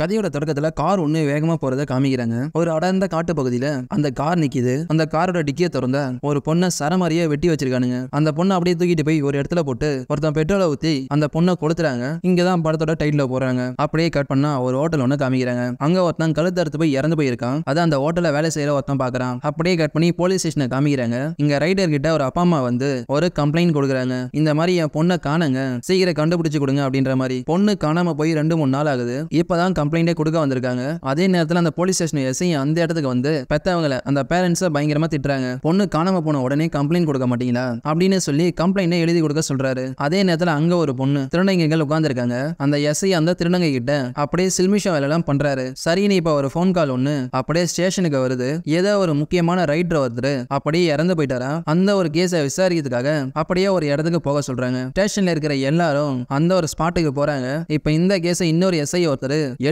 கதையோட தொடக்கத்துல கார் ஒண்ணு வேகமா போறத காமிக்கிறாங்க ஒரு அடர்ந்த காட்டு பகுதியில அந்த கார் நிக்குது அந்த காரோட டிக்கிய திறந்த ஒரு பொண்ணை சரமாரிய வெட்டி வச்சிருக்கானுங்க அந்த பொண்ணை அப்படியே தூக்கிட்டு போய் ஒரு இடத்துல போட்டு ஒருத்தன் பெட்ரோலை ஊத்தி அந்த பொண்ணை கொளுத்துறாங்க இங்கதான் படத்தோட டைட்டில் போறாங்க அப்படியே கட் பண்ணா ஒரு ஹோட்டல் ஒண்ணு காமிக்கிறாங்க அங்க ஒருத்தன் கழுத்து அறுத்து போய் இறந்து போயிருக்கான் அதான் அந்த ஹோட்டல வேலை செய்யற ஒருத்தன் பாக்குறான் அப்படியே கட் பண்ணி போலீஸ் ஸ்டேஷனை காமிக்கிறாங்க இங்க ரைடர் கிட்ட ஒரு அப்பா அம்மா வந்து ஒரு கம்ப்ளைண்ட் கொடுக்குறாங்க இந்த மாதிரி என் பொண்ணை காணுங்க சீக்கிரம் கண்டுபிடிச்சு கொடுங்க அப்படின்ற மாதிரி பொண்ணு காணாம போய் ரெண்டு மூணு நாள் ஆகுது இப்பதான் கம்ப்ளைண்டே கொடுக்க வந்திருக்காங்க அதே நேரத்தில் அந்த போலீஸ் ஸ்டேஷன் எஸ்ஐ அந்த இடத்துக்கு வந்து பெத்தவங்களை அந்த பேரண்ட்ஸை பயங்கரமா திட்டுறாங்க பொண்ணு காணாம போன உடனே கம்ப்ளைண்ட் கொடுக்க மாட்டீங்களா அப்படின்னு சொல்லி கம்ப்ளைண்டை எழுதி கொடுக்க சொல்றாரு அதே நேரத்தில் அங்க ஒரு பொண்ணு திருநங்கைகள் உட்காந்துருக்காங்க அந்த எஸ்ஐ அந்த திருநங்கை கிட்ட அப்படியே வேலை எல்லாம் பண்றாரு சரின்னு இப்போ ஒரு ஃபோன் கால் ஒண்ணு அப்படியே ஸ்டேஷனுக்கு வருது ஏதோ ஒரு முக்கியமான ரைடர் ஒருத்தர் அப்படியே இறந்து போயிட்டாரா அந்த ஒரு கேஸை விசாரிக்கிறதுக்காக அப்படியே ஒரு இடத்துக்கு போக சொல்றாங்க ஸ்டேஷன்ல இருக்கிற எல்லாரும் அந்த ஒரு ஸ்பாட்டுக்கு போறாங்க இப்போ இந்த கேஸை இன்னொரு எஸ்ஐ ஒருத்தர்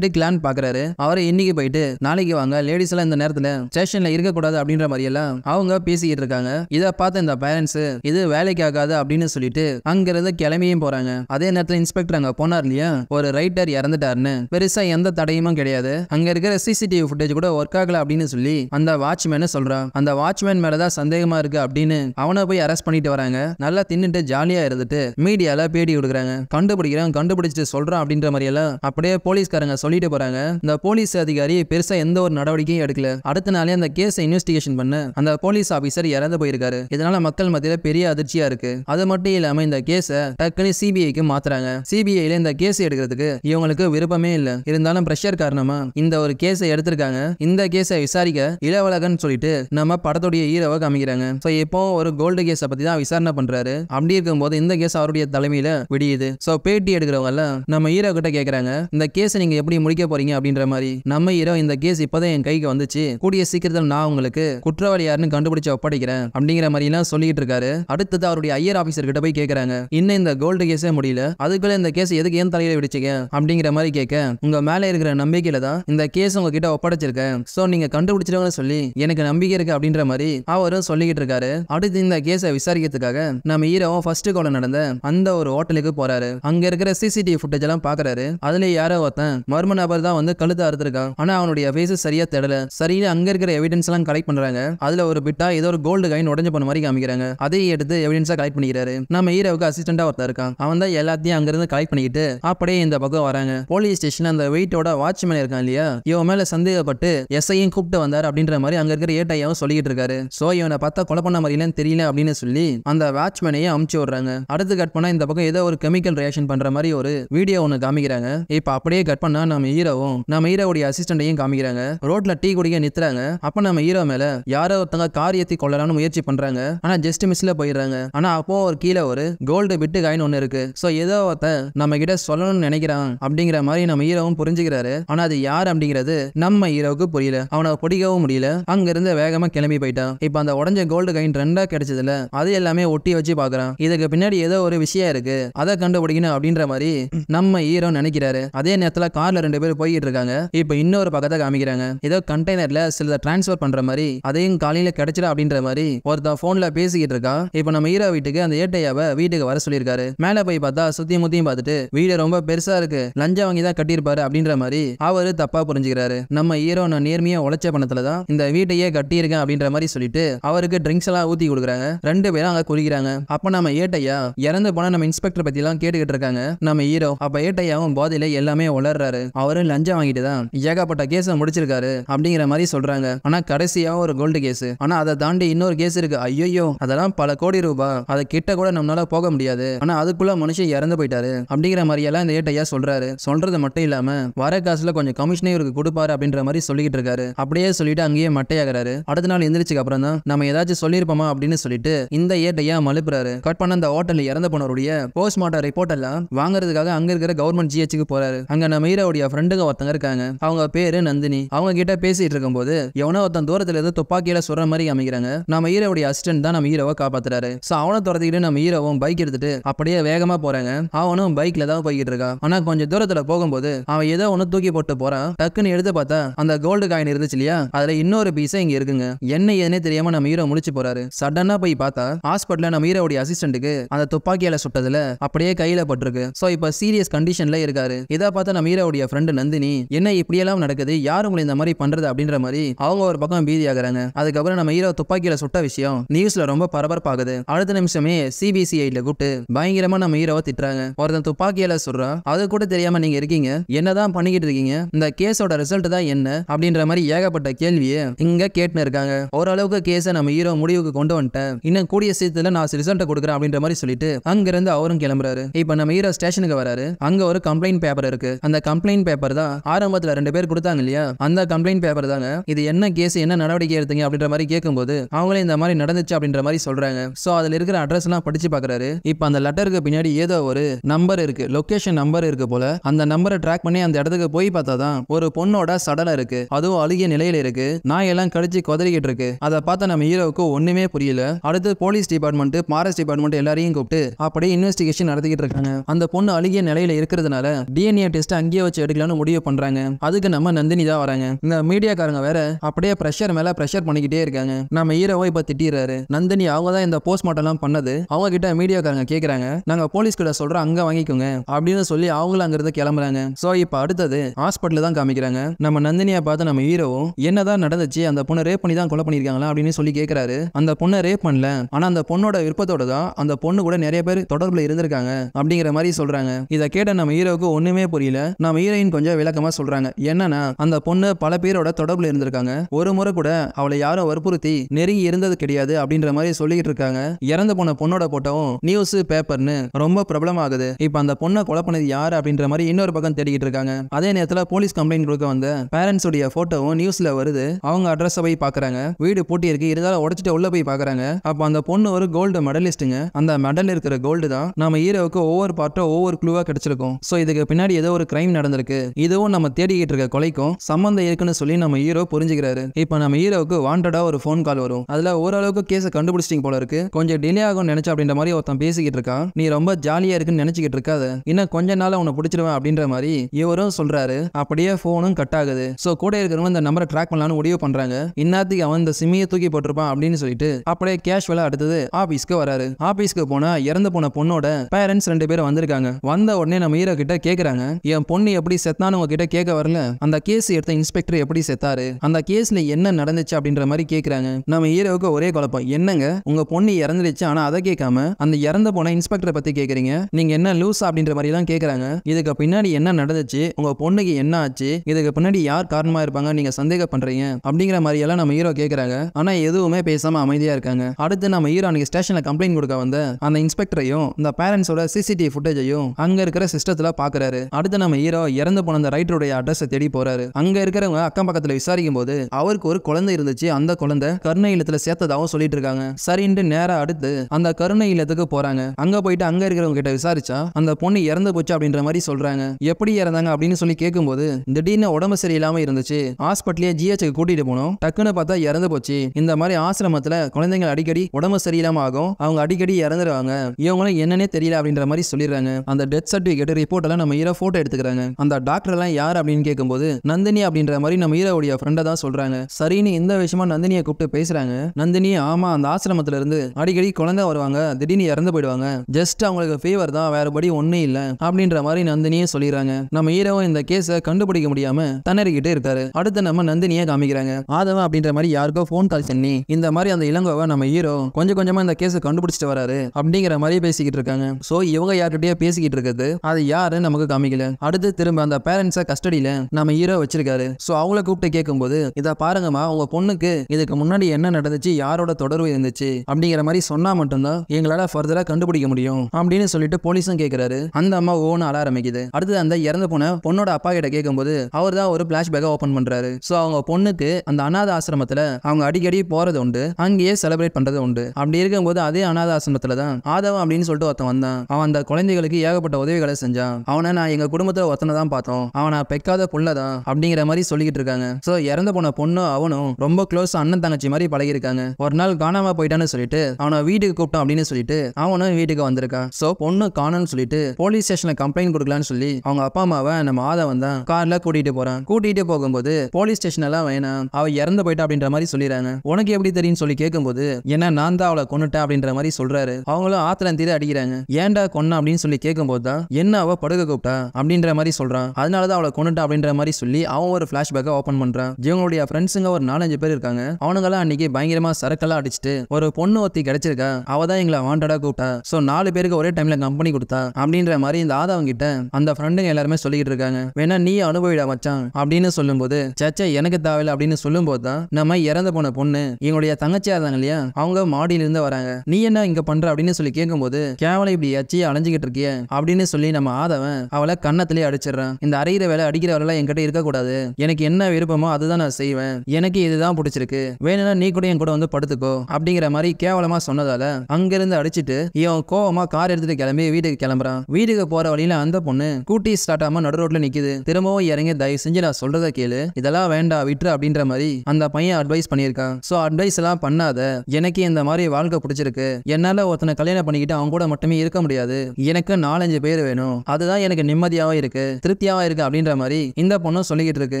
சொல்லிட்டு கிளான் பாக்குறாரு அவரை இன்னைக்கு போயிட்டு நாளைக்கு வாங்க லேடிஸ் எல்லாம் இந்த நேரத்துல ஸ்டேஷன்ல இருக்கக்கூடாது அப்படின்ற மாதிரி எல்லாம் அவங்க பேசிக்கிட்டு இருக்காங்க இதை பார்த்த இந்த பேரண்ட்ஸ் இது வேலைக்கு ஆகாது அப்படின்னு சொல்லிட்டு அங்கிருந்து கிளம்பியும் போறாங்க அதே நேரத்துல இன்ஸ்பெக்டர் அங்க போனார் இல்லையா ஒரு ரைட்டர் இறந்துட்டாருன்னு பெருசா எந்த தடையுமும் கிடையாது அங்க இருக்கிற சிசிடிவி ஃபுட்டேஜ் கூட ஒர்க் ஆகல அப்படின்னு சொல்லி அந்த வாட்ச்மேனை சொல்றான் அந்த வாட்ச்மேன் மேலதான் சந்தேகமா இருக்கு அப்படின்னு அவனை போய் அரெஸ்ட் பண்ணிட்டு வராங்க நல்லா தின்னுட்டு ஜாலியா இருந்துட்டு மீடியால பேடி கொடுக்குறாங்க கண்டுபிடிக்கிறான் கண்டுபிடிச்சிட்டு சொல்றான் அப்படின்ற மாதிரி எல்லாம் அப்படியே போலீஸ்காரங்க சொல்லி சொல்லிட்டு போறாங்க இந்த போலீஸ் அதிகாரி பெருசா எந்த ஒரு நடவடிக்கையும் எடுக்கல அடுத்த நாளே அந்த கேஸ் இன்வெஸ்டிகேஷன் பண்ண அந்த போலீஸ் ஆபீசர் இறந்து போயிருக்காரு இதனால மக்கள் மத்தியில பெரிய அதிர்ச்சியா இருக்கு அது மட்டும் இல்லாம இந்த கேஸ டக்குனு சிபிஐக்கு மாத்துறாங்க சிபிஐல இந்த கேஸ் எடுக்கிறதுக்கு இவங்களுக்கு விருப்பமே இல்ல இருந்தாலும் பிரஷர் காரணமா இந்த ஒரு கேஸ எடுத்திருக்காங்க இந்த கேஸை விசாரிக்க இளவழகன் சொல்லிட்டு நம்ம படத்துடைய ஹீரோவை காமிக்கிறாங்க சோ இப்போ ஒரு கோல்டு கேஸ பத்தி தான் விசாரணை பண்றாரு அப்படி இருக்கும் போது இந்த கேஸ் அவருடைய தலைமையில விடியுது சோ பேட்டி எடுக்கிறவங்க எல்லாம் நம்ம ஹீரோ கிட்ட கேக்குறாங்க இந்த கேஸ் நீங்க எப்படி முடிக்க போறீங்க அப்படின்ற மாதிரி நம்ம ஹீரோ இந்த கேஸ் இப்பதான் என் கைக்கு வந்துச்சு கூடிய சீக்கிரத்தில் நான் உங்களுக்கு குற்றவாளி யாருன்னு கண்டுபிடிச்சு ஒப்படைக்கிறேன் அப்படிங்கிற மாதிரி எல்லாம் சொல்லிட்டு இருக்காரு அடுத்தது அவருடைய ஐயர் ஆபீசர் கிட்ட போய் கேக்குறாங்க இன்னும் இந்த கோல்டு கேஸே முடியல அதுக்குள்ள இந்த கேஸ் எதுக்கு ஏன் தலையில விடுச்சிங்க அப்படிங்கிற மாதிரி கேட்க உங்க மேல இருக்கிற நம்பிக்கையில தான் இந்த கேஸ் உங்ககிட்ட ஒப்படைச்சிருக்கேன் சோ நீங்க கண்டுபிடிச்சிருவாங்கன்னு சொல்லி எனக்கு நம்பிக்கை இருக்கு அப்படின்ற மாதிரி அவரும் சொல்லிக்கிட்டு இருக்காரு அடுத்து இந்த கேஸை விசாரிக்கிறதுக்காக நம்ம ஹீரோவும் ஃபர்ஸ்ட் கோல நடந்த அந்த ஒரு ஹோட்டலுக்கு போறாரு அங்க இருக்கிற சிசிடிவி ஃபுட்டேஜ் எல்லாம் பாக்குறாரு அதுல யாரோ ஒருத்தன் மர்ம நபர் தான் வந்து கழுத்து அறுத்துருக்கான் ஆனா அவனுடைய ஃபேஸ் சரியா தெடல சரியா அங்க இருக்கிற எவிடன்ஸ் எல்லாம் கலெக்ட் பண்றாங்க அதுல ஒரு பிட்டா ஏதோ ஒரு கோல்டு கைன் உடஞ்சு போன மாதிரி காமிக்கிறாங்க அதையும் எடுத்து எவிடன்ஸா கலெக்ட் பண்ணிக்கிறாரு நம்ம ஹீரோவுக்கு அசிஸ்டண்டா ஒருத்தர் இருக்கான் அவன் தான் எல்லாத்தையும் அங்கிருந்து கலெக்ட் பண்ணிக்கிட்டு அப்படியே இந்த பக்கம் வராங்க போலீஸ் ஸ்டேஷன் அந்த வெயிட்டோட வாட்ச்மேன் இருக்கான் இல்லையா இவன் மேல சந்தேகப்பட்டு எஸ்ஐயும் கூப்பிட்டு வந்தாரு அப்படின்ற மாதிரி அங்க இருக்கிற ஏட்டையாவும் சொல்லிட்டு இருக்காரு சோ இவனை பார்த்தா கொலை பண்ண மாதிரிலாம் தெரியல அப்படின்னு சொல்லி அந்த வாட்ச்மேனையும் அமுச்சு விடுறாங்க அடுத்து கட் பண்ணா இந்த பக்கம் ஏதோ ஒரு கெமிக்கல் ரியாக்ஷன் பண்ற மாதிரி ஒரு வீடியோ ஒன்று காமிக்கிறாங்க இப்ப அப்படியே கட் பண்ணா நம்ம ஹீரோவும் நம்ம ஹீரோவுடைய அசிஸ்டண்டையும் காமிக்கிறாங்க ரோட்ல டீ குடிக்க நித்துறாங்க அப்ப நம்ம ஹீரோ மேல யாரோ ஒருத்தங்க கார் ஏத்தி கொள்ளலாம்னு முயற்சி பண்றாங்க ஆனா ஜஸ்ட் மிஸ்ல போயிடுறாங்க ஆனா அப்போ ஒரு கீழே ஒரு கோல்டு பிட்டு காயின் ஒன்னு இருக்கு சோ ஏதோ ஒருத்த நம்ம கிட்ட சொல்லணும்னு நினைக்கிறான் அப்படிங்கிற மாதிரி நம்ம ஹீரோவும் புரிஞ்சுக்கிறாரு ஆனா அது யார் அப்படிங்கிறது நம்ம ஹீரோவுக்கு புரியல அவனை பிடிக்கவும் முடியல அங்க இருந்து வேகமா கிளம்பி போயிட்டான் இப்ப அந்த உடஞ்ச கோல்டு காயின் ரெண்டா கிடைச்சதுல அது எல்லாமே ஒட்டி வச்சு பாக்குறான் இதுக்கு பின்னாடி ஏதோ ஒரு விஷயம் இருக்கு அதை கண்டுபிடிக்கணும் அப்படின்ற மாதிரி நம்ம ஹீரோ நினைக்கிறாரு அதே நேரத்துல கார்ல ரெண்டு பேர் போய்கிட்டு இருக்காங்க இப்போ இன்னொரு பக்கத்தை காமிக்கிறாங்க ஏதோ கண்டெய்னர்ல சில டிரான்ஸ்பர் பண்ற மாதிரி அதையும் காலையில கிடைச்சிடா அப்படின்ற மாதிரி ஒருத்தர் போன்ல பேசிக்கிட்டு இருக்கா இப்போ நம்ம ஹீரோ வீட்டுக்கு அந்த ஏட்டையாவை வீட்டுக்கு வர சொல்லியிருக்காரு மேல போய் பார்த்தா சுத்தி முத்தியும் பார்த்துட்டு வீடு ரொம்ப பெருசா இருக்கு லஞ்சம் வாங்கி தான் கட்டியிருப்பாரு அப்படின்ற மாதிரி அவரு தப்பா புரிஞ்சுக்கிறாரு நம்ம ஹீரோ நான் நேர்மையா உழைச்ச பணத்துல தான் இந்த வீட்டையே கட்டியிருக்கேன் அப்படின்ற மாதிரி சொல்லிட்டு அவருக்கு ட்ரிங்க்ஸ் எல்லாம் ஊத்தி கொடுக்குறாங்க ரெண்டு பேரும் அங்க குறிக்கிறாங்க அப்ப நம்ம ஏட்டையா இறந்து போன நம்ம இன்ஸ்பெக்டர் பத்தி எல்லாம் கேட்டுக்கிட்டு இருக்காங்க நம்ம ஹீரோ அப்ப ஏட்டையாவும் பாதையில எல்லாமே உளர்றாரு அவரும் லஞ்சம் வாங்கிட்டு தான் ஏகப்பட்ட கேஸ் முடிச்சிருக்காரு அப்படிங்கிற மாதிரி சொல்றாங்க ஆனா கடைசியா ஒரு கோல்டு கேஸ் ஆனா அதை தாண்டி இன்னொரு கேஸ் இருக்கு ஐயோ அதெல்லாம் பல கோடி ரூபாய் அதை கிட்ட கூட நம்மளால போக முடியாது ஆனா அதுக்குள்ள மனுஷன் இறந்து போயிட்டாரு அப்படிங்கிற மாதிரி எல்லாம் இந்த ஏட்டையா சொல்றாரு சொல்றது மட்டும் இல்லாம வர காசுல கொஞ்சம் கமிஷனே இவருக்கு கொடுப்பாரு அப்படின்ற மாதிரி சொல்லிக்கிட்டு இருக்காரு அப்படியே சொல்லிட்டு அங்கேயே மட்டையாகிறாரு அடுத்த நாள் எந்திரிச்சுக்கு அப்புறம் தான் நம்ம ஏதாச்சும் சொல்லிருப்போமா அப்படின்னு சொல்லிட்டு இந்த ஏட்டையா மலுப்புறாரு கட் பண்ண அந்த ஹோட்டல்ல இறந்து போனவருடைய போஸ்ட்மார்ட்டம் ரிப்போர்ட் எல்லாம் வாங்குறதுக்காக அங்க இருக்கிற கவர்மெண்ட் ஜிஹெச்சுக்கு போறாரு அங்க நம்ம ஈரோடைய என் ஃப்ரெண்டுங்க ஒருத்தங்க இருக்காங்க அவங்க பேரு நந்தினி அவங்க கிட்ட பேசிட்டு இருக்கும் போது எவனோ ஒருத்தன் தூரத்துல இருந்து துப்பாக்கியில சுடுற மாதிரி அமைக்கிறாங்க நம்ம ஹீரோடைய அசிஸ்டன்ட் தான் நம்ம ஹீரோவை காப்பாத்துறாரு சோ அவனை துரத்திக்கிட்டு நம்ம ஹீரோவும் பைக் எடுத்துட்டு அப்படியே வேகமா போறாங்க அவனும் பைக்ல தான் போய்கிட்டு இருக்கான் ஆனா கொஞ்சம் தூரத்துல போகும்போது அவன் ஏதோ ஒன்னு தூக்கி போட்டு போறான் டக்குன்னு எடுத்து பார்த்தா அந்த கோல்டு காயின் இருந்துச்சு இல்லையா அதுல இன்னொரு பீஸா இங்க இருக்குங்க என்ன ஏதுன்னே தெரியாம நம்ம ஹீரோ முடிச்சு போறாரு சடனா போய் பார்த்தா ஹாஸ்பிட்டல்ல நம்ம ஹீரோடைய அசிஸ்டன்ட்டுக்கு அந்த துப்பாக்கியால சுட்டதுல அப்படியே கையில பட்டிருக்கு சோ இப்ப சீரியஸ் கண்டிஷன்ல இருக்காரு இதை பார்த்தா நம்ம ஹீரோடைய ஃப்ரெண்டு நந்தினி என்ன இப்படியெல்லாம் நடக்குது யார் உங்களை இந்த மாதிரி பண்றது அப்படின்ற மாதிரி அவங்க ஒரு பக்கம் பீதி ஆகுறாங்க அதுக்கப்புறம் நம்ம ஹீரோ துப்பாக்கியில சுட்ட விஷயம் நியூஸ்ல ரொம்ப பரபரப்பாகுது அடுத்த நிமிஷமே சிபிசிஐல கூப்பிட்டு பயங்கரமா நம்ம ஹீரோவை திட்டுறாங்க ஒருத்தன் துப்பாக்கியில சொல்றா அது கூட தெரியாம நீங்க இருக்கீங்க என்னதான் பண்ணிக்கிட்டு இருக்கீங்க இந்த கேஸோட ரிசல்ட் தான் என்ன அப்படின்ற மாதிரி ஏகப்பட்ட கேள்வியை இங்க கேட்டுன்னு இருக்காங்க ஓரளவுக்கு கேஸை நம்ம ஹீரோ முடிவுக்கு கொண்டு வந்துட்டேன் இன்னும் கூடிய சீத்துல நான் ரிசல்ட்டை கொடுக்குறேன் அப்படின்ற மாதிரி சொல்லிட்டு அங்கிருந்து அவரும் கிளம்புறாரு இப்ப நம்ம ஹீரோ ஸ்டேஷனுக்கு வராரு அங்க ஒரு கம்ப்ளைண்ட் பேப்பர் இருக்கு அந்த கம்ப்ளைண்ட் கம்ப்ளைண்ட் பேப்பர் தான் ஆரம்பத்துல ரெண்டு பேர் கொடுத்தாங்க இல்லையா அந்த கம்ப்ளைண்ட் பேப்பர் தாங்க இது என்ன கேஸ் என்ன நடவடிக்கை எடுத்தீங்க அப்படின்ற மாதிரி கேட்கும்போது அவங்களே இந்த மாதிரி நடந்துச்சு அப்படின்ற மாதிரி சொல்றாங்க ஸோ அதில் இருக்கிற அட்ரஸ் எல்லாம் படிச்சு பாக்குறாரு இப்ப அந்த லெட்டருக்கு பின்னாடி ஏதோ ஒரு நம்பர் இருக்கு லொகேஷன் நம்பர் இருக்கு போல அந்த நம்பரை ட்ராக் பண்ணி அந்த இடத்துக்கு போய் பார்த்தா ஒரு பொண்ணோட சடலம் இருக்கு அதுவும் அழுகிய நிலையில இருக்கு நான் எல்லாம் கடிச்சு கொதறிக்கிட்டு இருக்கு அதை பார்த்தா நம்ம ஹீரோவுக்கு ஒண்ணுமே புரியல அடுத்து போலீஸ் டிபார்ட்மெண்ட் ஃபாரஸ்ட் டிபார்ட்மெண்ட் எல்லாரையும் கூப்பிட்டு அப்படியே இன்வெஸ்டிகேஷன் நடத்திக்கிட்டு இருக்காங்க அந்த பொண்ணு அழுகிய நிலையில இருக்கிறதுனால டிஎன்ஏ டெஸ்ட் அங்கேயே வச்சு எடுக்கலாம்னு முடிவு பண்றாங்க அதுக்கு நம்ம நந்தினி தான் வராங்க இந்த மீடியாக்காரங்க வேற அப்படியே ப்ரெஷர் மேல ப்ரெஷர் பண்ணிக்கிட்டே இருக்காங்க நம்ம ஹீரோவை இப்ப திட்டிடுறாரு நந்தினி அவங்க தான் இந்த போஸ்ட்மார்ட்டம் எல்லாம் பண்ணது அவங்க கிட்ட மீடியாக்காரங்க கேக்குறாங்க நாங்க போலீஸ் கிட்ட சொல்றோம் அங்க வாங்கிக்கோங்க அப்படின்னு சொல்லி அவங்களும் அங்கிருந்து கிளம்புறாங்க சோ இப்ப அடுத்தது ஹாஸ்பிட்டல் தான் காமிக்கிறாங்க நம்ம நந்தினியை பார்த்து நம்ம ஹீரோவும் என்னதான் நடந்துச்சு அந்த பொண்ணை ரேப் பண்ணி தான் கொலை பண்ணிருக்காங்களா அப்படின்னு சொல்லி கேக்குறாரு அந்த பொண்ணை ரேப் பண்ணல ஆனா அந்த பொண்ணோட விருப்பத்தோட தான் அந்த பொண்ணு கூட நிறைய பேர் தொடர்புல இருந்திருக்காங்க அப்படிங்கிற மாதிரி சொல்றாங்க இதை கேட்ட நம்ம ஹீரோவுக்கு ஒண்ணுமே புரியல நம்ம ஹீரோ ஹீரோயின் கொஞ்சம் விளக்கமா சொல்றாங்க என்னன்னா அந்த பொண்ணு பல பேரோட தொடர்புல இருந்திருக்காங்க ஒரு முறை கூட அவளை யாரும் வற்புறுத்தி நெருங்கி இருந்தது கிடையாது அப்படின்ற மாதிரி சொல்லிட்டு இருக்காங்க இறந்து போன பொண்ணோட போட்டோவும் நியூஸ் பேப்பர்னு ரொம்ப பிரபலம் ஆகுது இப்ப அந்த பொண்ணை கொலை பண்ணது யாரு அப்படின்ற மாதிரி இன்னொரு பக்கம் தேடிக்கிட்டு இருக்காங்க அதே நேரத்துல போலீஸ் கம்ப்ளைண்ட் கொடுக்க வந்த பேரண்ட்ஸ் உடைய போட்டோவும் நியூஸ்ல வருது அவங்க அட்ரஸ் போய் பாக்குறாங்க வீடு பூட்டி இருக்கு இருந்தாலும் உடச்சிட்டு உள்ள போய் பாக்குறாங்க அப்ப அந்த பொண்ணு ஒரு கோல்டு மெடலிஸ்ட்டுங்க அந்த மெடல் இருக்கிற கோல்டு தான் நம்ம ஹீரோவுக்கு ஒவ்வொரு பார்ட்டும் ஒவ்வொரு க்ளூவா கிடைச்சிருக்கும் சோ இதுக்கு பின்னாடி ஏதோ ஒரு கிரைம் நடந்திருக்கு இருக்கு இதுவும் நம்ம தேடிக்கிட்டு இருக்க கொலைக்கும் சம்மந்தம் இருக்குன்னு சொல்லி நம்ம ஹீரோ புரிஞ்சுக்கிறாரு இப்ப நம்ம ஹீரோவுக்கு வாண்டடா ஒரு போன் கால் வரும் அதுல ஓரளவுக்கு கேஸ கண்டுபிடிச்சிட்டிங்க போல இருக்கு கொஞ்சம் டிலே ஆகும் நினைச்சா அப்படின்ற மாதிரி ஒருத்தன் பேசிக்கிட்டு இருக்கான் நீ ரொம்ப ஜாலியா இருக்குன்னு நினைச்சுக்கிட்டு இருக்காது இன்னும் கொஞ்ச நாள் உன்னை பிடிச்சிருவேன் அப்படின்ற மாதிரி இவரும் சொல்றாரு அப்படியே போனும் கட் ஆகுது சோ கூட இருக்கிறவங்க இந்த நம்பரை ட்ராக் பண்ணலாம்னு முடிவு பண்றாங்க இந்நேரத்துக்கு அவன் இந்த சிமியை தூக்கி போட்டிருப்பான் அப்படின்னு சொல்லிட்டு அப்படியே வேலை அடுத்தது ஆபீஸ்க்கு வராரு ஆபீஸ்க்கு போனா இறந்து போன பொண்ணோட பேரண்ட்ஸ் ரெண்டு பேரும் வந்திருக்காங்க வந்த உடனே நம்ம ஹீரோ கிட்ட கேக்குறாங்க என் பொண்ணு எப்படி எப்படி செத்தான்னு உங்ககிட்ட கேட்க வரல அந்த கேஸ் எடுத்த இன்ஸ்பெக்டர் எப்படி செத்தாரு அந்த கேஸ்ல என்ன நடந்துச்சு அப்படின்ற மாதிரி கேட்கறாங்க நம்ம ஹீரோவுக்கு ஒரே குழப்பம் என்னங்க உங்க பொண்ணு இறந்துருச்சு ஆனா அதை கேட்காம அந்த இறந்து போன இன்ஸ்பெக்டரை பத்தி கேக்குறீங்க நீங்க என்ன லூஸ் அப்படின்ற மாதிரி தான் கேக்குறாங்க இதுக்கு பின்னாடி என்ன நடந்துச்சு உங்க பொண்ணுக்கு என்ன ஆச்சு இதுக்கு பின்னாடி யார் காரணமா இருப்பாங்க நீங்க சந்தேகம் பண்றீங்க அப்படிங்கிற மாதிரி எல்லாம் நம்ம ஹீரோ கேக்குறாங்க ஆனா எதுவுமே பேசாம அமைதியா இருக்காங்க அடுத்து நம்ம ஹீரோ அன்னைக்கு ஸ்டேஷன்ல கம்ப்ளைண்ட் கொடுக்க வந்த அந்த இன்ஸ்பெக்டரையும் இந்த பேரண்ட்ஸோட சிசிடிவி ஃபுட்டேஜையும் அங்க இருக்கிற சிஸ்டத்துல பாக்குறாரு அடுத்து நம்ம ஹீரோ இறந்து போன அந்த ரைட்டருடைய அட்ரஸை தேடி போறாரு அங்க இருக்கிறவங்க அக்கம் பக்கத்துல விசாரிக்கும் போது அவருக்கு ஒரு குழந்தை இருந்துச்சு அந்த குழந்தை கருணை இல்லத்துல சேர்த்ததாகவும் சொல்லிட்டு இருக்காங்க சரின்ட்டு நேரா அடுத்து அந்த கருணை இல்லத்துக்கு போறாங்க அங்க போயிட்டு அங்க இருக்கிறவங்க கிட்ட விசாரிச்சா அந்த பொண்ணு இறந்து போச்சு அப்படின்ற மாதிரி சொல்றாங்க எப்படி இறந்தாங்க அப்படின்னு சொல்லி கேட்கும் போது திடீர்னு உடம்பு சரியில்லாம இருந்துச்சு ஹாஸ்பிட்டலே ஜிஹெச்சுக்கு கூட்டிட்டு போனோம் டக்குன்னு பார்த்தா இறந்து போச்சு இந்த மாதிரி ஆசிரமத்துல குழந்தைங்க அடிக்கடி உடம்பு சரியில்லாம ஆகும் அவங்க அடிக்கடி இறந்துருவாங்க இவங்களும் என்னன்னே தெரியல அப்படின்ற மாதிரி சொல்லிடுறாங்க அந்த டெத் சர்டிபிகேட் ரிப்போர்ட் எல்லாம் நம்ம ஹீரோ போட்டோ எடுத்துக்கிறாங்க அந்த அந்த டாக்டர்லாம் யார் அப்படின்னு கேட்கும்போது நந்தினி அப்படின்ற மாதிரி நம்ம ஹீரோவுடைய ஃப்ரெண்டை தான் சொல்றாங்க சரின்னு இந்த விஷயமா நந்தினியை கூப்பிட்டு பேசுறாங்க நந்தினி ஆமா அந்த ஆசிரமத்துல இருந்து அடிக்கடி குழந்தை வருவாங்க திடீர்னு இறந்து போயிடுவாங்க ஜஸ்ட் அவங்களுக்கு ஃபீவர் தான் வேறபடி ஒன்றும் இல்லை அப்படின்ற மாதிரி நந்தினியே சொல்லிடுறாங்க நம்ம ஹீரோ இந்த கேஸை கண்டுபிடிக்க முடியாம தன்னறிக்கிட்டே இருக்காரு அடுத்து நம்ம நந்தினியை காமிக்கிறாங்க ஆதவ அப்படின்ற மாதிரி யாருக்கோ ஃபோன் கால் பண்ணி இந்த மாதிரி அந்த இளங்கோவை நம்ம ஹீரோ கொஞ்சம் கொஞ்சமா இந்த கேஸை கண்டுபிடிச்சிட்டு வராரு அப்படிங்கிற மாதிரி பேசிக்கிட்டு இருக்காங்க சோ இவங்க யார்கிட்டயோ பேசிக்கிட்டு இருக்குது அது யாரு நமக்கு காமிக்கல அடுத்து திரும்ப அந்த பேரண்ட்ஸை கஸ்டடியில் நம்ம ஹீரோ வச்சிருக்காரு ஸோ அவங்கள கூப்பிட்டு கேட்கும்போது இதை பாருங்கம்மா உங்க பொண்ணுக்கு இதுக்கு முன்னாடி என்ன நடந்துச்சு யாரோட தொடர்பு இருந்துச்சு அப்படிங்கிற மாதிரி சொன்னா மட்டும்தான் எங்களால் ஃபர்தராக கண்டுபிடிக்க முடியும் அப்படின்னு சொல்லிட்டு போலீஸும் கேட்குறாரு அந்த அம்மா ஓன்னு அழ ஆரம்பிக்குது அடுத்து அந்த இறந்து போன பொண்ணோட அப்பா கிட்ட கேட்கும்போது அவர் தான் ஒரு பிளாஷ்பேக்கை ஓப்பன் பண்றாரு ஸோ அவங்க பொண்ணுக்கு அந்த அநாத ஆசிரமத்தில் அவங்க அடிக்கடி போறது உண்டு அங்கேயே செலிப்ரேட் பண்றது உண்டு அப்படி இருக்கும்போது அதே அநாத ஆசிரமத்தில் தான் ஆதவன் அப்படின்னு சொல்லிட்டு ஒருத்தன் வந்தான் அவன் அந்த குழந்தைகளுக்கு ஏகப்பட்ட உதவிகளை செஞ்சான் அவனை நான் எங்க குடும்பத்தில் ஒருத்தனை தான் பார்த்தோம் அவனை பெக்காத புள்ளதான் அப்படிங்கிற மாதிரி சொல்லிக்கிட்டு இருக்காங்க ஸோ இறந்து போன பொண்ணும் அவனும் ரொம்ப க்ளோஸ் அண்ணன் தங்கச்சி மாதிரி பழகிருக்காங்க ஒரு நாள் காணாம போயிட்டான்னு சொல்லிட்டு அவனை வீட்டுக்கு கூப்பிட்டான் அப்படின்னு சொல்லிட்டு அவனும் வீட்டுக்கு வந்திருக்கான் ஸோ பொண்ணு காணும்னு சொல்லிட்டு போலீஸ் ஸ்டேஷன்ல கம்ப்ளைண்ட் கொடுக்கலான்னு சொல்லி அவங்க அப்பா அம்மாவை நம்ம மாதம் வந்தான் கார்ல கூட்டிட்டு போறான் கூட்டிட்டு போகும்போது போலீஸ் ஸ்டேஷன் எல்லாம் வேணாம் அவ இறந்து போயிட்டா அப்படின்ற மாதிரி சொல்லிடுறாங்க உனக்கு எப்படி தெரியும் சொல்லி கேட்கும்போது ஏன்னா நான் தான் அவளை கொண்டுட்டேன் அப்படின்ற மாதிரி சொல்றாரு அவங்களும் ஆத்திரம் தீர அடிக்கிறாங்க ஏன்டா கொண்ணா அப்படின்னு சொல்லி கேட்கும்போது தான் என்ன அவ படுக்க கூப்பிட்டா அப்படின்ற மாதிரி சொல்றான் போறான் அதனால தான் அவளை கொண்டுட்டா அப்படின்ற மாதிரி சொல்லி அவன் ஒரு ஃபிளாஷ்பேக்கை ஓப்பன் பண்றான் இவங்களுடைய ஃப்ரெண்ட்ஸுங்க ஒரு நாலஞ்சு பேர் இருக்காங்க அவனுங்கெல்லாம் அன்னைக்கு பயங்கரமா சரக்கெல்லாம் அடிச்சுட்டு ஒரு பொண்ணு ஒருத்தி கிடைச்சிருக்கா அவ தான் எங்களை வாண்டடா கூப்பிட்டா ஸோ நாலு பேருக்கு ஒரே டைம்ல கம்பெனி கொடுத்தா அப்படின்ற மாதிரி இந்த ஆதவங்க கிட்ட அந்த ஃப்ரெண்டுங்க எல்லாருமே சொல்லிக்கிட்டு இருக்காங்க வேணா நீ அனுபவிடா மச்சான் அப்படின்னு சொல்லும் போது சச்சா எனக்கு தேவையில்ல அப்படின்னு சொல்லும்போது தான் நம்ம இறந்து போன பொண்ணு எங்களுடைய தங்கச்சியா இருந்தாங்க இல்லையா அவங்க மாடியிலிருந்து வராங்க நீ என்ன இங்க பண்ற அப்படின்னு சொல்லி கேட்கும்போது கேவலம் இப்படி எச்சியை அலைஞ்சிக்கிட்டு இருக்கிய அப்படின்னு சொல்லி நம்ம ஆதவன் அவளை கன்னத்திலே அடிச்சிடுறான் இந்த அறையிற வேலை அடிக்கிற வேலை என்கிட்ட இருக்கக்கூடாது எனக்கு என்ன விருப்பமோ அதுதான் நான் செய்வேன் எனக்கு இதுதான் பிடிச்சிருக்கு வேணும்னா நீ கூட என் கூட வந்து படுத்துக்கோ அப்படிங்கிற மாதிரி கேவலமா சொன்னதால அங்கிருந்து அடிச்சிட்டு இவன் கோவமா கார் எடுத்துட்டு கிளம்பி வீட்டுக்கு கிளம்புறான் வீட்டுக்கு போற வழியில அந்த பொண்ணு கூட்டி ஸ்டார்ட் ஆகாம நடு ரோட்ல நிக்குது திரும்பவும் இறங்கி தயவு செஞ்சு நான் சொல்றத கேளு இதெல்லாம் வேண்டாம் விட்டுரு அப்படின்ற மாதிரி அந்த பையன் அட்வைஸ் பண்ணியிருக்கான் சோ அட்வைஸ் எல்லாம் பண்ணாத எனக்கு இந்த மாதிரி வாழ்க்கை பிடிச்சிருக்கு என்னால ஒருத்தனை கல்யாணம் பண்ணிக்கிட்டு அவன் கூட மட்டுமே இருக்க முடியாது எனக்கு நாலஞ்சு பேர் வேணும் அதுதான் எனக்கு நிம்மதியாவே இருக்கு விருத்தியாவா இருக்கு அப்படின்ற மாதிரி இந்த பொண்ணும் சொல்லிக்கிட்டு இருக்கு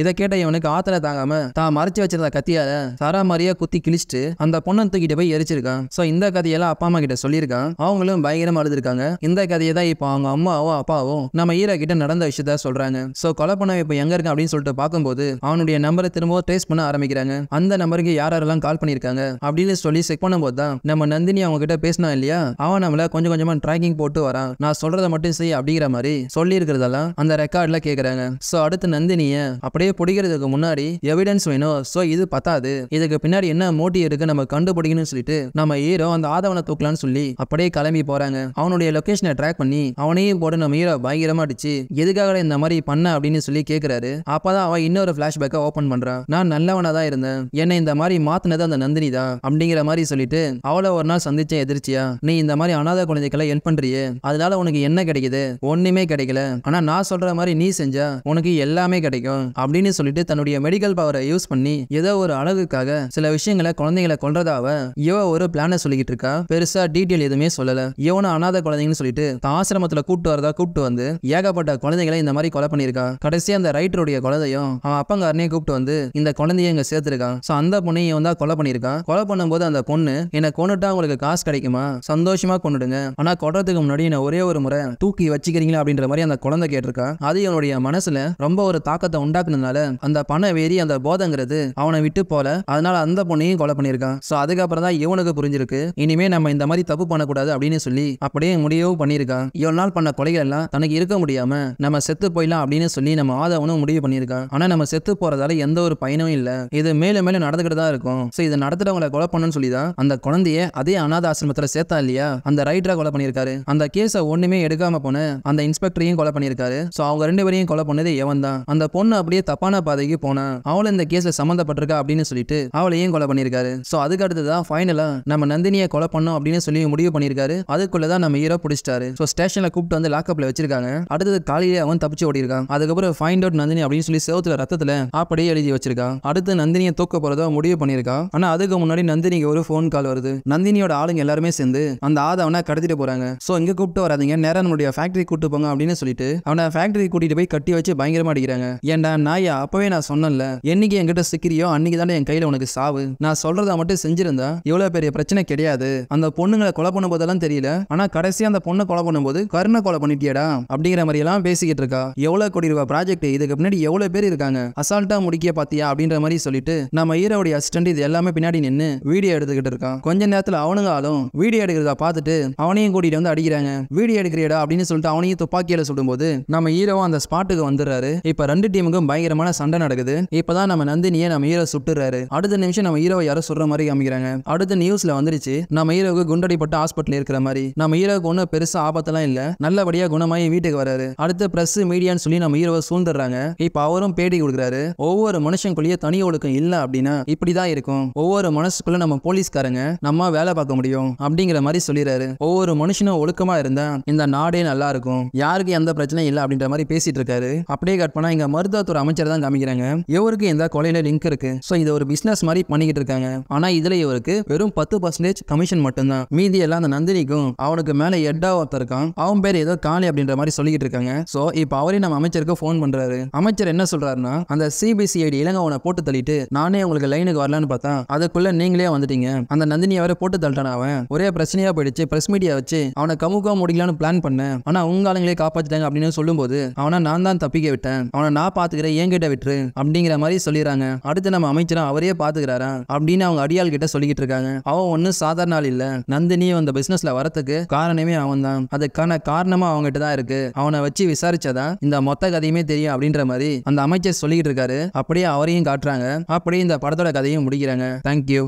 இதை கேட்ட இவனுக்கு ஆத்திர தாங்காம தான் மறைச்சு வச்சிருந்த கத்தியால சரா மாதிரியா குத்தி கிழிச்சிட்டு அந்த பொண்ணை தூக்கிட்டு போய் எரிச்சிருக்கான் சோ இந்த கதையெல்லாம் அப்பா அம்மா கிட்ட சொல்லியிருக்கான் அவங்களும் பயங்கரமா அழுதுருக்காங்க இந்த கதையை தான் இப்போ அவங்க அம்மாவோ அப்பாவோ நம்ம ஈரோ கிட்ட நடந்த விஷயத்த சொல்றாங்க சோ கொலை பண்ண இப்போ எங்க இருக்கான் அப்படின்னு சொல்லிட்டு பார்க்கும்போது அவனுடைய நம்பரை திரும்பவும் ட்ரேஸ் பண்ண ஆரம்பிக்கிறாங்க அந்த நம்பருக்கு யாரெல்லாம் கால் பண்ணியிருக்காங்க அப்படின்னு சொல்லி செக் பண்ணும்போது தான் நம்ம நந்தினி அவங்க கிட்ட பேசினா இல்லையா அவன் நம்மள கொஞ்சம் கொஞ்சமா ட்ராக்கிங் போட்டு வரான் நான் சொல்றதை மட்டும் செய் அப்படிங்கிற மாதிரி சொல்லி இருக்கிறதெல்லாம் அந்த ரெக்கார்ட்ல கேக்குறாங்க சோ அடுத்து நந்தினிய அப்படியே பிடிக்கிறதுக்கு முன்னாடி எவிடன்ஸ் வேணும் சோ இது பத்தாது இதுக்கு பின்னாடி என்ன மோட்டிவ் இருக்கு நம்ம கண்டுபிடிக்கணும்னு சொல்லிட்டு நம்ம ஹீரோ அந்த ஆதவனை தூக்கலாம்னு சொல்லி அப்படியே கிளம்பி போறாங்க அவனுடைய லொகேஷனை ட்ராக் பண்ணி அவனையும் போட நம்ம ஹீரோ பயங்கரமா அடிச்சு எதுக்காக இந்த மாதிரி பண்ண அப்படின்னு சொல்லி கேக்குறாரு அப்பதான் அவன் இன்னொரு பிளாஷ்பேக்கை ஓபன் பண்றான் நான் நல்லவனா தான் இருந்தேன் என்னை இந்த மாதிரி மாத்தினது அந்த நந்தினி தான் அப்படிங்கிற மாதிரி சொல்லிட்டு அவளை ஒரு நாள் சந்திச்ச எதிர்ச்சியா நீ இந்த மாதிரி அனாத குழந்தைகளை ஹெல்ப் பண்றியே அதனால உனக்கு என்ன கிடைக்குது ஒண்ணுமே கிடைக்கல ஆனா நான் சொல்ற மாதிரி நீ செஞ்சா உனக்கு எல்லாமே கிடைக்கும் அப்படின்னு சொல்லிட்டு தன்னுடைய மெடிக்கல் பவரை யூஸ் பண்ணி ஏதோ ஒரு அழகுக்காக சில விஷயங்களை குழந்தைகளை கொன்றதாவ இவ ஒரு பிளான சொல்லிக்கிட்டு இருக்கா பெருசா டீட்டெயில் எதுவுமே சொல்லல இவன அனாத குழந்தைங்கன்னு சொல்லிட்டு ஆசிரமத்துல கூப்பிட்டு வரதா கூப்பிட்டு வந்து ஏகப்பட்ட குழந்தைகளை இந்த மாதிரி கொலை பண்ணிருக்கா கடைசி அந்த ரைட்டருடைய குழந்தையும் அவன் அப்பங்காரனே கூப்பிட்டு வந்து இந்த குழந்தைய இங்க சேர்த்திருக்கான் சோ அந்த பொண்ணையும் தான் கொலை பண்ணிருக்கான் கொலை பண்ணும்போது அந்த பொண்ணு என்ன கொண்டுட்டா உங்களுக்கு காசு கிடைக்குமா சந்தோஷமா கொண்டுடுங்க ஆனா கொடுறதுக்கு முன்னாடி என்ன ஒரே ஒரு முறை தூக்கி வச்சுக்கிறீங்களா அப்படின்ற மாதிரி அந்த குழந்தை கேட்டிருக்கா அது இவனுடைய மனசுல ரொம்ப ஒரு தாக்கத்தை உண்டாக்குனதுனால அந்த பண வேறி அந்த போதங்கிறது அவனை விட்டு போல அதனால அந்த பொண்ணையும் கொலை பண்ணியிருக்கான் ஸோ அதுக்கப்புறம் தான் இவனுக்கு புரிஞ்சிருக்கு இனிமே நம்ம இந்த மாதிரி தப்பு பண்ணக்கூடாது அப்படின்னு சொல்லி அப்படியே முடியவும் பண்ணியிருக்கான் இவ்வளவு நாள் பண்ண கொலைகள் எல்லாம் தனக்கு இருக்க முடியாம நம்ம செத்து போயிடலாம் அப்படின்னு சொல்லி நம்ம ஆதவனும் முடிவு பண்ணியிருக்கான் ஆனா நம்ம செத்து போறதால எந்த ஒரு பயனும் இல்ல இது மேலும் மேலும் நடந்துகிட்டு தான் இருக்கும் ஸோ இதை நடத்துறவங்களை கொலை பண்ணணும்னு சொல்லி தான் அந்த குழந்தைய அதே அநாத ஆசிரமத்தில் சேர்த்தா இல்லையா அந்த ரைட்டரை கொலை பண்ணியிருக்காரு அந்த கேஸை ஒண்ணுமே எடுக்காம போன அந்த இன்ஸ்பெக்டரையும் கொலை பண்ணியிருக்காரு ஸோ அவங்க ரெண்டு பேரையும் கொலை பண்ணது எவன் தான் அந்த பொண்ணு அப்படியே தப்பான பாதைக்கு போனா அவளை இந்த கேஸ்ல சம்மந்தப்பட்டிருக்கா அப்படின்னு சொல்லிட்டு அவளை ஏன் கொலை பண்ணியிருக்காரு ஸோ அதுக்கு அடுத்ததான் ஃபைனலா நம்ம நந்தினியை கொலை பண்ணோம் அப்படின்னு சொல்லி முடிவு பண்ணிருக்காரு அதுக்குள்ளதான் நம்ம ஹீரோ பிடிச்சிட்டாரு ஸோ ஸ்டேஷன்ல கூப்பிட்டு வந்து லாக்அப்ல வச்சிருக்காங்க அடுத்தது காலையிலே அவன் தப்பிச்சு ஓடி இருக்கான் அதுக்கப்புறம் ஃபைண்ட் அவுட் நந்தினி அப்படின்னு சொல்லி சேவத்துல ரத்தத்துல அப்படியே எழுதி வச்சிருக்கான் அடுத்து நந்தினியை தூக்க போறதா முடிவு பண்ணியிருக்கான் ஆனா அதுக்கு முன்னாடி நந்தினிக்கு ஒரு ஃபோன் கால் வருது நந்தினியோட ஆளுங்க எல்லாருமே சேர்ந்து அந்த ஆதவனா கடத்திட்டு போறாங்க ஸோ இங்க கூப்பிட்டு வராதிங்க நேரம் நம்மளுடைய ஃபேக்டரி கூப்பிட்டு போங்க அப்படின்னு சொல்லிட்டு அவனை ஃபேக்டரி வீட்டுக்கு கூட்டிட்டு போய் கட்டி வச்சு பயங்கரமா அடிக்கிறாங்க ஏன்டா நாயா அப்பவே நான் சொன்னல என்னைக்கு என்கிட்ட சிக்கிறியோ அன்னைக்கு என் கையில உனக்கு சாவு நான் சொல்றத மட்டும் செஞ்சிருந்தா இவ்வளவு பெரிய பிரச்சனை கிடையாது அந்த பொண்ணுங்களை கொலை பண்ணும் போதெல்லாம் தெரியல ஆனா கடைசி அந்த பொண்ணை கொலை பண்ணும் போது கருணை கொலை பண்ணிட்டியடா அப்படிங்கிற மாதிரி எல்லாம் பேசிக்கிட்டு இருக்கா எவ்வளவு கோடி ரூபாய் ப்ராஜெக்ட் இதுக்கு பின்னாடி எவ்வளவு பேர் இருக்காங்க அசால்ட்டா முடிக்க பாத்தியா அப்படின்ற மாதிரி சொல்லிட்டு நம்ம ஈரோடைய அசிஸ்டன்ட் இது எல்லாமே பின்னாடி நின்று வீடியோ எடுத்துக்கிட்டு இருக்கான் கொஞ்ச நேரத்துல அவனுங்க ஆளும் வீடியோ எடுக்கிறதா பார்த்துட்டு அவனையும் கூட்டிட்டு வந்து அடிக்கிறாங்க வீடியோ எடுக்கிறியடா அப்படின்னு சொல்லிட்டு அவனையும் துப்பாக்கியில சொல்லும் போது நம்ம ஈரோ ஹீரோவும் அந்த ஸ்பாட்டுக்கு வந்துடுறாரு இப்ப ரெண்டு டீமுக்கும் பயங்கரமான சண்டை நடக்குது இப்பதான் நம்ம நந்தினியை நம்ம ஹீரோ சுட்டுறாரு அடுத்த நிமிஷம் நம்ம ஹீரோவை யாரோ சுடுற மாதிரி காமிக்கிறாங்க அடுத்த நியூஸ்ல வந்துருச்சு நம்ம ஹீரோவுக்கு குண்டடிப்பட்ட ஹாஸ்பிட்டல் இருக்கிற மாதிரி நம்ம ஹீரோவுக்கு ஒன்றும் பெருசா ஆபத்தெல்லாம் இல்ல நல்லபடியா குணமாயி வீட்டுக்கு வராரு அடுத்த பிரஸ் மீடியான்னு சொல்லி நம்ம ஹீரோவை சூழ்ந்துடுறாங்க இப்ப அவரும் பேட்டி கொடுக்குறாரு ஒவ்வொரு மனுஷனுக்குள்ளேயே தனி ஒழுக்கம் இல்ல அப்படின்னா இப்படிதான் இருக்கும் ஒவ்வொரு மனசுக்குள்ள நம்ம போலீஸ்காரங்க நம்ம வேலை பார்க்க முடியும் அப்படிங்கிற மாதிரி சொல்லிடுறாரு ஒவ்வொரு மனுஷனும் ஒழுக்கமா இருந்தா இந்த நாடே நல்லா இருக்கும் யாருக்கு எந்த பிரச்சனையும் இல்லை அப்படின்ற மாதிரி மாதிரி பேசிட்டு இருக்காரு அப்படியே கட் பண்ணா இங்க மருத்துவத்துறை அமைச்சர் தான் காமிக்கிறாங்க இவருக்கு இந்த கொலையில லிங்க் இருக்கு சோ இது ஒரு பிசினஸ் மாதிரி பண்ணிக்கிட்டு இருக்காங்க ஆனா இதுல இவருக்கு வெறும் பத்து பர்சன்டேஜ் கமிஷன் மட்டும்தான் மீதி எல்லாம் அந்த நந்தினிக்கும் அவனுக்கு மேல எட்டா ஒருத்தர் இருக்கான் அவன் பேர் ஏதோ காலி அப்படின்ற மாதிரி சொல்லிட்டு இருக்காங்க சோ இப்போ அவரே நம்ம அமைச்சருக்கு போன் பண்றாரு அமைச்சர் என்ன சொல்றாருன்னா அந்த சிபிசிஐடி அவனை போட்டு தள்ளிட்டு நானே உங்களுக்கு லைனுக்கு வரலான்னு பார்த்தா அதுக்குள்ள நீங்களே வந்துட்டீங்க அந்த நந்தினி அவரை போட்டு தள்ளிட்டான் அவன் ஒரே பிரச்சனையா போயிடுச்சு பிரஸ் மீடியா வச்சு அவனை கமுக முடியலான்னு பிளான் பண்ணேன் ஆனா உங்க ஆளுங்களே காப்பாத்திட்டாங்க அப்படின்னு சொல்லும்போது அவனை நான் தான் தப்பிக்க விட்டேன் அவனை நான் பாத்துக்கிறேன் என் கிட்ட விட்டுரு அப்படிங்கிற மாதிரி சொல்லிடுறாங்க அடுத்து நம்ம அமைச்சரும் அவரே பாத்துக்கிறாரா அப்படின்னு அவங்க அடியாள் கிட்ட சொல்லிக்கிட்டு இருக்காங்க அவன் ஒன்னும் சாதாரண ஆள் இல்ல நந்தினி அந்த பிசினஸ்ல வரத்துக்கு காரணமே அவன் தான் அதுக்கான காரணமா அவங்ககிட்ட தான் இருக்கு அவனை வச்சு விசாரிச்சதா இந்த மொத்த கதையுமே தெரியும் அப்படின்ற மாதிரி அந்த அமைச்சர் சொல்லிக்கிட்டு இருக்காரு அப்படியே அவரையும் காட்டுறாங்க அப்படியே இந்த படத்தோட கதையும் முடிக்கிறாங்க தேங்க்யூ